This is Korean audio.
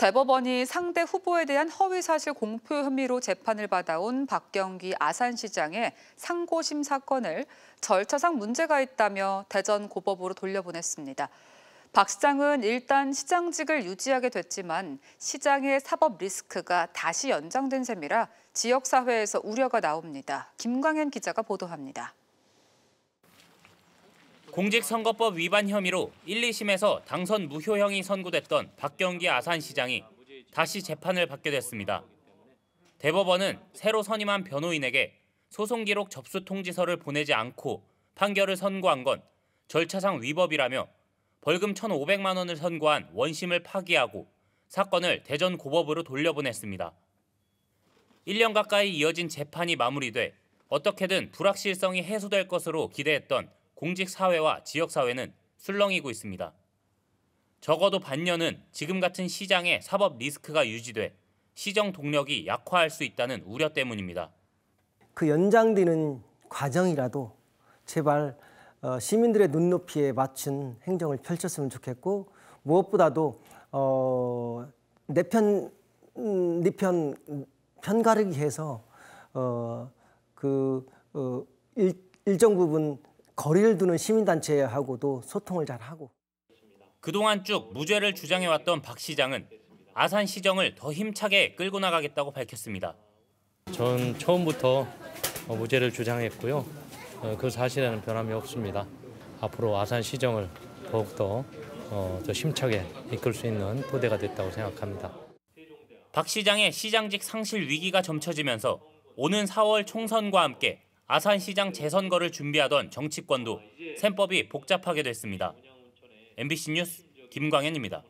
대법원이 상대 후보에 대한 허위사실 공표 혐의로 재판을 받아온 박경기 아산시장의 상고심 사건을 절차상 문제가 있다며 대전고법으로 돌려보냈습니다. 박 시장은 일단 시장직을 유지하게 됐지만 시장의 사법 리스크가 다시 연장된 셈이라 지역사회에서 우려가 나옵니다. 김광현 기자가 보도합니다. 공직선거법 위반 혐의로 1, 2심에서 당선 무효형이 선고됐던 박경기 아산시장이 다시 재판을 받게 됐습니다. 대법원은 새로 선임한 변호인에게 소송 기록 접수 통지서를 보내지 않고 판결을 선고한 건 절차상 위법이라며 벌금 1,500만 원을 선고한 원심을 파기하고 사건을 대전 고법으로 돌려보냈습니다. 1년 가까이 이어진 재판이 마무리돼 어떻게든 불확실성이 해소될 것으로 기대했던 공직사회와 지역사회는 술렁이고 있습니다. 적어도 반년은 지금 같은 시장의 사법 리스크가 유지돼 시정 동력이 약화할 수 있다는 우려 때문입니다. 그 연장되는 과정이라도 제발 어, 시민들의 눈높이에 맞춘 행정을 펼쳤으면 좋겠고 무엇보다도 어, 내편 니편 네 편가르기 해서 어, 그 어, 일, 일정 부분 거리를 두는 시민단체하고도 소통을 잘 하고. 그동안 쭉 무죄를 주장해왔던 박 시장은 아산 시정을 더 힘차게 끌고 나가겠다고 밝혔습니다. 전 처음부터 무죄를 주장했고요. 어, 그 사실에는 변함이 없습니다. 앞으로 아산 시정을 더욱더 어, 더 힘차게 이끌 수 있는 토대가 됐다고 생각합니다. 박 시장의 시장직 상실 위기가 점쳐지면서 오는 4월 총선과 함께 아산시장 재선거를 준비하던 정치권도 셈법이 복잡하게 됐습니다. MBC 뉴스 김광현입니다.